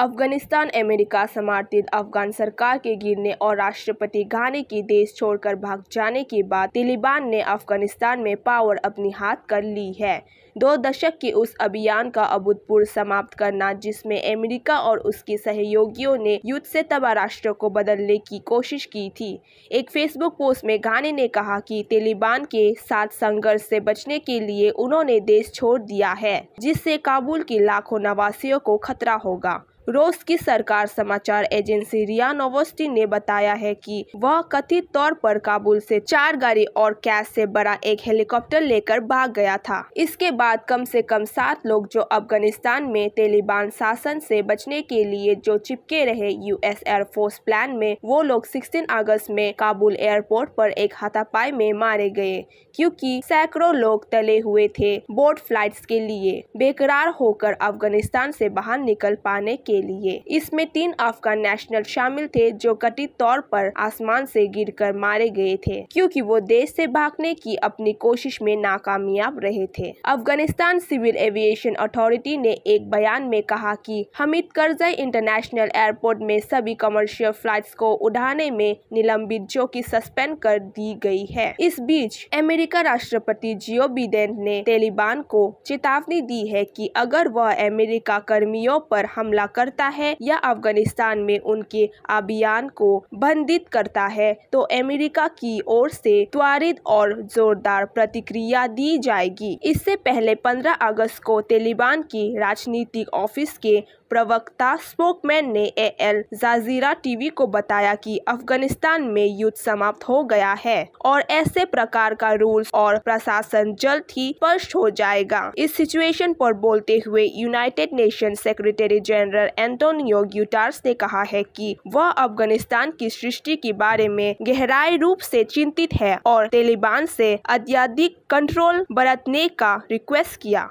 Afghanistan America समर्थित अफगान सरकार के गिरने और राष्ट्रपति घानी की देश छोड़कर भाग जाने के बाद तालिबान ने अफगानिस्तान में पावर अपनी हाथ कर ली है दो दशक के उस अभियान का अभूतपूर्व समाप्त करना जिसमें अमेरिका और उसके सहयोगियों ने युद्ध से तबाह राष्ट्र को बदलने की कोशिश की थी एक फेसबुक पोस्ट में घानी ने कहा कि तालिबान के साथ संघर्ष से बचने के लिए उन्होंने देश छोड़ दिया है जिससे काबुल के लाखों नवासियों को खतरा होगा रूस की सरकार समाचार एजेंसी रिया नोवोस्टी ने बताया है कि वह कथित तौर पर काबुल से चार गाड़ी और कैश से बड़ा एक हेलीकॉप्टर लेकर भाग गया था इसके बाद कम से कम सात लोग जो अफगानिस्तान में तालिबान शासन से बचने के लिए जो चिपके रहे यूएस एयरफोर्स प्लान में वो लोग 16 अगस्त में काबुल एयरपोर्ट पर एक हाथापाई में मारे गए क्योंकि सैकड़ों लोग तले हुए थे बोर्ड फ्लाइट्स के लिए बेकरार होकर अफगानिस्तान से बाहर निकल पाने के लिए इसमें तीन अफगान नेशनल शामिल थे जो कथित तौर पर आसमान से गिरकर मारे गए थे क्योंकि वो देश से भागने की अपनी कोशिश में नाकामयाब रहे थे अफगानिस्तान सिविल एविएशन अथॉरिटी ने एक बयान में कहा कि हमिद करजई इंटरनेशनल एयरपोर्ट में सभी कमर्शियल फ्लाइट्स को उड़ाने में निलंबित जो की सस्पेंड कर दी गई है इस बीच अमेरिका राष्ट्रपति जियो बिडेन ने तालिबान को चेतावनी दी है कि अगर वह अमेरिका कर्मियों पर हमला कर करता है या अफगानिस्तान में उनके अभियान को बंधित करता है तो अमेरिका की ओर से त्वरित और जोरदार प्रतिक्रिया दी जाएगी इससे पहले 15 अगस्त को तालिबान की राजनीतिक ऑफिस के प्रवक्ता स्पोकमैन ने ए एल जाजीरा टीवी को बताया कि अफगानिस्तान में युद्ध समाप्त हो गया है और ऐसे प्रकार का रूल्स और प्रशासन जल्द ही स्पष्ट हो जाएगा इस सिचुएशन पर बोलते हुए United Nations Secretary General Antonio Guterres ने कहा है कि वह अफगानिस्तान की सृष्टि के बारे में गहराई रूप से चिंतित है और तालिबान से अत्याधिक कंट्रोल बरतने का रिक्वेस्ट किया